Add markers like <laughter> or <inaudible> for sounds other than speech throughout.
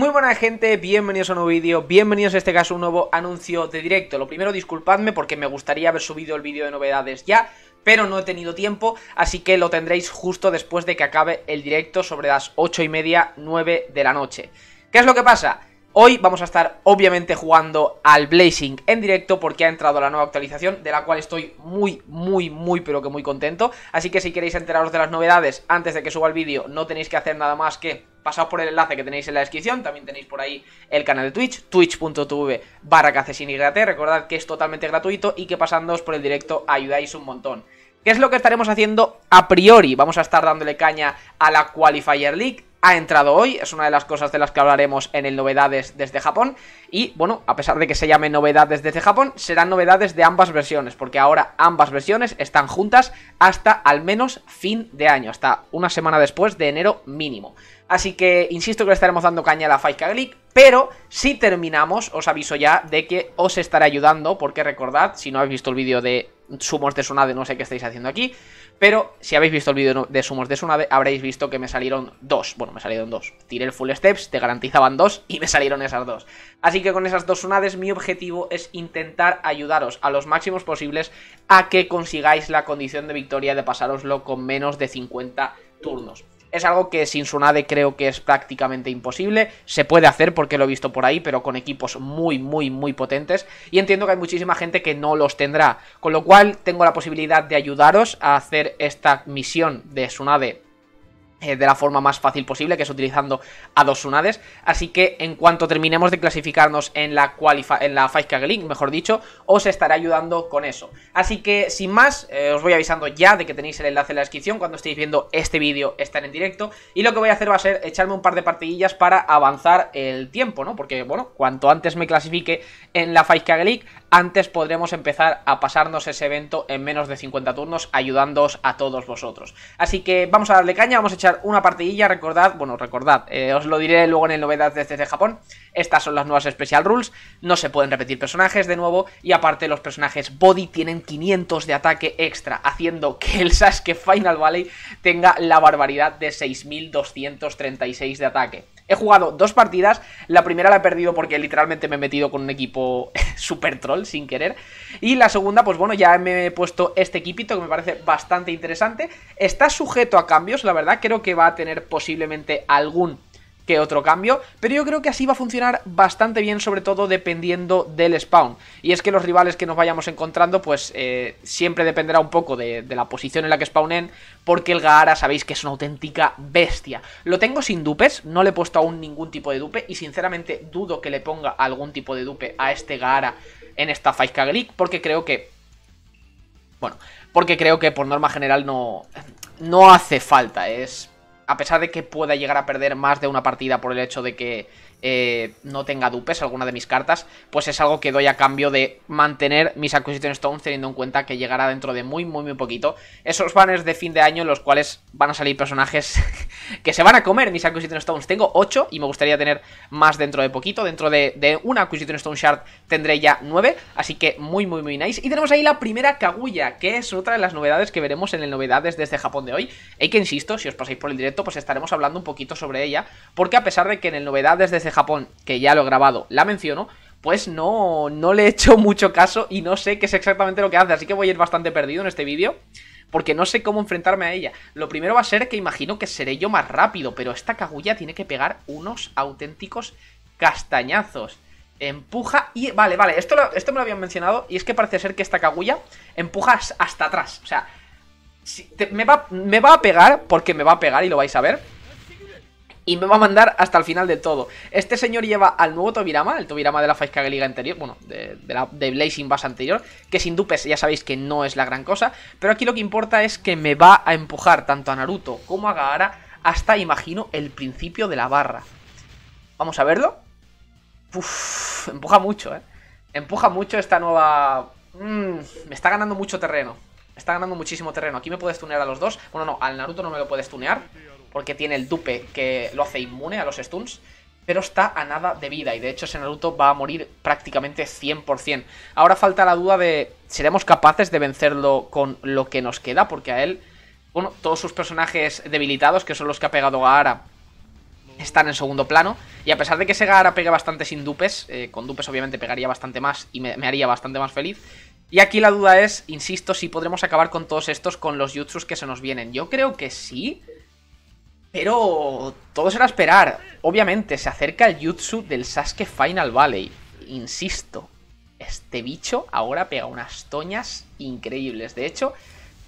Muy buena gente, bienvenidos a un nuevo vídeo, bienvenidos en este caso un nuevo anuncio de directo. Lo primero, disculpadme porque me gustaría haber subido el vídeo de novedades ya, pero no he tenido tiempo, así que lo tendréis justo después de que acabe el directo sobre las 8 y media, 9 de la noche. ¿Qué es lo que pasa? Hoy vamos a estar obviamente jugando al Blazing en directo porque ha entrado la nueva actualización de la cual estoy muy, muy, muy pero que muy contento. Así que si queréis enteraros de las novedades antes de que suba el vídeo no tenéis que hacer nada más que Pasaos por el enlace que tenéis en la descripción, también tenéis por ahí el canal de Twitch, twitch.tv barra recordad que es totalmente gratuito y que pasándoos por el directo ayudáis un montón. ¿Qué es lo que estaremos haciendo a priori? Vamos a estar dándole caña a la Qualifier League, ha entrado hoy, es una de las cosas de las que hablaremos en el Novedades desde Japón y bueno, a pesar de que se llame Novedades desde Japón, serán novedades de ambas versiones porque ahora ambas versiones están juntas hasta al menos fin de año, hasta una semana después de enero mínimo. Así que insisto que le estaremos dando caña a la Fight League, pero si terminamos os aviso ya de que os estaré ayudando porque recordad, si no habéis visto el vídeo de sumos de sunade no sé qué estáis haciendo aquí. Pero si habéis visto el vídeo de sumos de sunade habréis visto que me salieron dos. Bueno, me salieron dos. Tiré el full steps, te garantizaban dos y me salieron esas dos. Así que con esas dos sunades mi objetivo es intentar ayudaros a los máximos posibles a que consigáis la condición de victoria de pasároslo con menos de 50 turnos. Es algo que sin Sunade creo que es prácticamente imposible. Se puede hacer porque lo he visto por ahí, pero con equipos muy, muy, muy potentes. Y entiendo que hay muchísima gente que no los tendrá. Con lo cual tengo la posibilidad de ayudaros a hacer esta misión de Sunade eh, de la forma más fácil posible, que es utilizando a dos unades. Así que en cuanto terminemos de clasificarnos en la, en la mejor dicho, os estaré ayudando con eso. Así que sin más, eh, os voy avisando ya de que tenéis el enlace en la descripción. Cuando estéis viendo este vídeo, estar en directo. Y lo que voy a hacer va a ser echarme un par de partidillas para avanzar el tiempo, ¿no? Porque, bueno, cuanto antes me clasifique en la 5 antes podremos empezar a pasarnos ese evento en menos de 50 turnos, ayudándoos a todos vosotros. Así que vamos a darle caña, vamos a echar una partidilla, recordad, bueno, recordad, eh, os lo diré luego en el novedad desde Japón, estas son las nuevas Special Rules, no se pueden repetir personajes de nuevo, y aparte los personajes Body tienen 500 de ataque extra, haciendo que el Sasuke Final Valley tenga la barbaridad de 6236 de ataque. He jugado dos partidas. La primera la he perdido porque literalmente me he metido con un equipo <laughs> super troll sin querer. Y la segunda, pues bueno, ya me he puesto este equipito que me parece bastante interesante. Está sujeto a cambios, la verdad. Creo que va a tener posiblemente algún otro cambio, pero yo creo que así va a funcionar bastante bien, sobre todo dependiendo del spawn. Y es que los rivales que nos vayamos encontrando, pues eh, siempre dependerá un poco de, la posición en la que spawnen, porque el Gaara sabéis que es una auténtica bestia. Lo tengo sin dupes, no le he puesto aún ningún tipo de dupe, y sinceramente dudo que le ponga algún tipo de dupe a este Gaara en esta Fight League, porque creo que... Bueno, porque creo que por norma general no, no hace falta, es a pesar de que pueda llegar a perder más de una partida por el hecho de que eh, no tenga dupes alguna de mis cartas, pues es algo que doy a cambio de mantener mis Acquisition Stones teniendo en cuenta que llegará dentro de muy, muy, muy poquito esos banners de fin de año en los cuales van a salir personajes <laughs> que se van a comer mis Acquisition Stones. Tengo 8 y me gustaría tener más dentro de poquito, dentro de, una Acquisition Stone Shard tendré ya 9, así que muy, muy, muy nice. Y tenemos ahí la primera Kaguya, que es otra de las novedades que veremos en el Novedades desde Japón de hoy, hay que insisto, si os pasáis por el directo, pues estaremos hablando un poquito sobre ella, porque a pesar de que en el Novedades desde Japón, que ya lo he grabado, la menciono, pues no, no le he hecho <laughs> mucho caso y no sé qué es exactamente lo que hace, así que voy a ir bastante perdido en este vídeo. Porque no sé cómo enfrentarme a ella. Lo primero va a ser que imagino que seré yo más rápido, pero esta cagulla tiene que pegar unos auténticos castañazos. Empuja y... Vale, vale, esto, esto me lo habían mencionado y es que parece ser que esta cagulla empuja hasta atrás. O sea, si va, me va a pegar porque me va a pegar y lo vais a ver y me va a mandar hasta el final de todo. Este señor lleva al nuevo Tobirama, el Tobirama de la de Liga anterior, bueno, de, de, la, Blazing Bass anterior, que sin dupes ya sabéis que no es la gran cosa, pero aquí lo que importa es que me va a empujar tanto a Naruto como a Gaara hasta, imagino, el principio de la barra. Vamos a verlo. Uff, empuja mucho, ¿eh? Empuja mucho esta nueva... Mm, me está ganando mucho terreno. Me está ganando muchísimo terreno. Aquí me puedes tunear a los dos. Bueno, no, al Naruto no me lo puedes tunear porque tiene el dupe que lo hace inmune a los stuns, pero está a nada de vida y de hecho ese Naruto va a morir prácticamente 100%. Ahora falta la duda de seremos capaces de vencerlo con lo que nos queda, porque a él, bueno, todos sus personajes debilitados, que son los que ha pegado Gaara, están en segundo plano. Y a pesar de que ese Gaara pegue bastante sin dupes, eh, con dupes obviamente pegaría bastante más y me, me, haría bastante más feliz. Y aquí la duda es, insisto, si podremos acabar con todos estos con los jutsus que se nos vienen. Yo creo que sí, pero todo será esperar. Obviamente, se acerca el jutsu del Sasuke Final Valley. Insisto, este bicho ahora pega unas toñas increíbles. De hecho,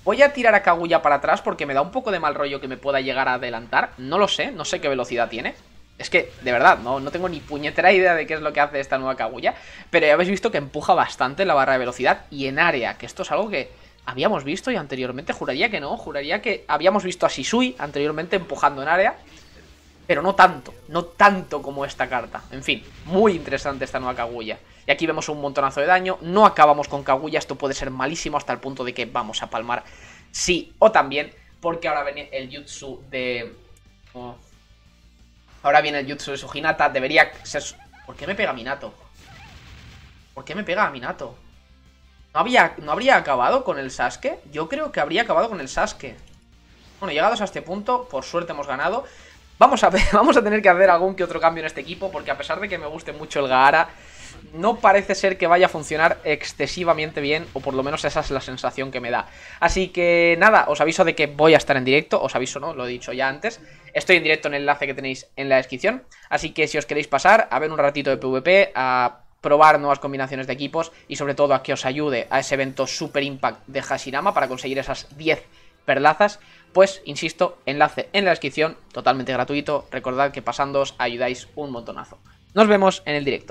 voy a tirar a Kaguya para atrás porque me da un poco de mal rollo que me pueda llegar a adelantar. No lo sé, no sé qué velocidad tiene. Es que, de verdad, no, no tengo ni puñetera idea de qué es lo que hace esta nueva Kaguya. Pero ya habéis visto que empuja bastante la barra de velocidad y en área, que esto es algo que habíamos visto y anteriormente juraría que no, juraría que habíamos visto a Shisui anteriormente empujando en área, pero no tanto, no tanto como esta carta. En fin, muy interesante esta nueva Kaguya. Y aquí vemos un montonazo de daño, no acabamos con Kaguya, esto puede ser malísimo hasta el punto de que vamos a palmar sí o también, porque ahora viene el jutsu de... Oh, ahora viene el jutsu de Sujinata, debería ser... ¿Por qué me pega Minato? ¿Por qué me pega a Minato? ¿No, ¿No habría acabado con el Sasuke? Yo creo que habría acabado con el Sasuke. Bueno, llegados a este punto, por suerte hemos ganado. Vamos a, ver, <laughs> vamos a tener que hacer algún que otro cambio en este equipo, porque a pesar de que me guste mucho el Gaara, no parece ser que vaya a funcionar excesivamente bien, o por lo menos esa es la sensación que me da. Así que nada, os aviso de que voy a estar en directo, os aviso, ¿no? Lo he dicho ya antes. Estoy en directo en el enlace que tenéis en la descripción, así que si os queréis pasar a ver un ratito de PvP, a probar nuevas combinaciones de equipos y sobre todo a que os ayude a ese evento Super Impact de Hashirama para conseguir esas 10 perlazas, pues insisto, enlace en la descripción, totalmente gratuito, recordad que pasándoos ayudáis un montonazo. Nos vemos en el directo.